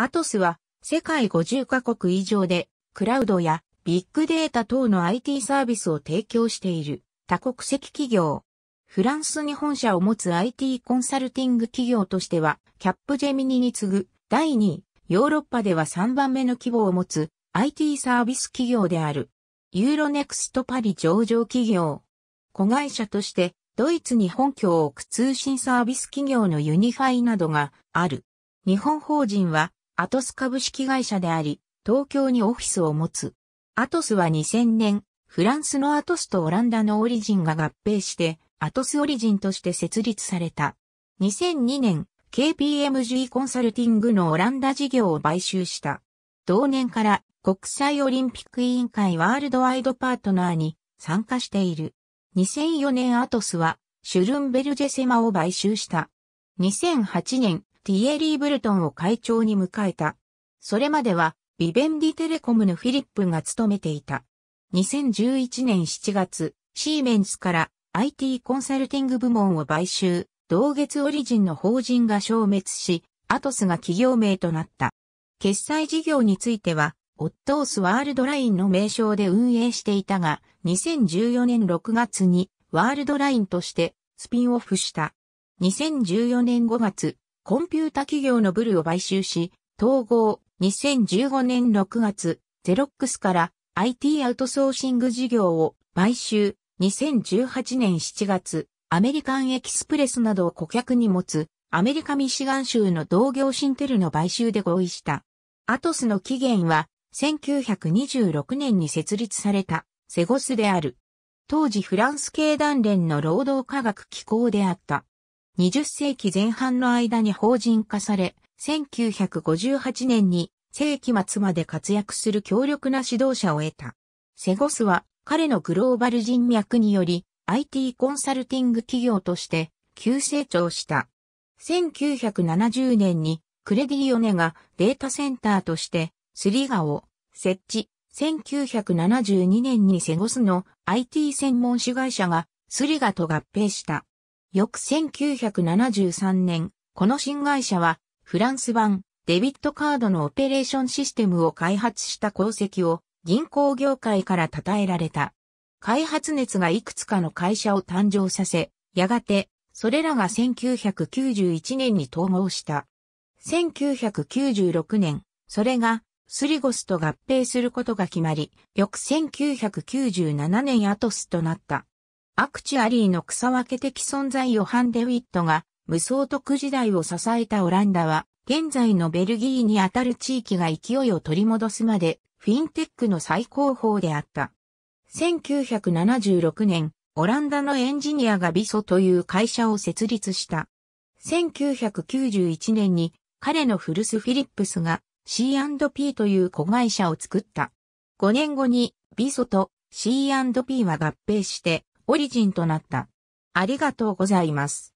アトスは世界50カ国以上でクラウドやビッグデータ等の IT サービスを提供している多国籍企業。フランスに本社を持つ IT コンサルティング企業としてはキャップジェミニに次ぐ第2位、ヨーロッパでは3番目の規模を持つ IT サービス企業である。ユーロネクストパリ上場企業。子会社としてドイツに本拠を置く通信サービス企業のユニファイなどがある。日本法人はアトス株式会社であり、東京にオフィスを持つ。アトスは2000年、フランスのアトスとオランダのオリジンが合併して、アトスオリジンとして設立された。2002年、KPMG コンサルティングのオランダ事業を買収した。同年から国際オリンピック委員会ワールドワイドパートナーに参加している。2004年アトスはシュルンベルジェセマを買収した。2008年ティエリー・ブルトンを会長に迎えた。それまでは、ビベンディテレコムのフィリップが務めていた。2011年7月、シーメンスから IT コンサルティング部門を買収、同月オリジンの法人が消滅し、アトスが企業名となった。決済事業については、オットースワールドラインの名称で運営していたが、2014年6月にワールドラインとしてスピンオフした。2014年5月、コンピュータ企業のブルを買収し、統合、2015年6月、ゼロックスから IT アウトソーシング事業を買収、2018年7月、アメリカンエキスプレスなどを顧客に持つ、アメリカミシガン州の同業シンテルの買収で合意した。アトスの起源は、1926年に設立された、セゴスである。当時フランス経団連の労働科学機構であった。20世紀前半の間に法人化され、1958年に世紀末まで活躍する強力な指導者を得た。セゴスは彼のグローバル人脈により IT コンサルティング企業として急成長した。1970年にクレディオネがデータセンターとしてスリガを設置。1972年にセゴスの IT 専門子会社がスリガと合併した。翌1973年、この新会社は、フランス版、デビットカードのオペレーションシステムを開発した功績を、銀行業界から称えられた。開発熱がいくつかの会社を誕生させ、やがて、それらが1991年に統合した。1996年、それが、スリゴスと合併することが決まり、翌1997年アトスとなった。アクチュアリーの草分け的存在ヨハン・デウィットが無双徳時代を支えたオランダは、現在のベルギーにあたる地域が勢いを取り戻すまで、フィンテックの最高峰であった。1976年、オランダのエンジニアがビソという会社を設立した。1991年に彼のフルス・フィリップスが C&P という子会社を作った。5年後にビソと C&P は合併してオリジンとなった。ありがとうございます。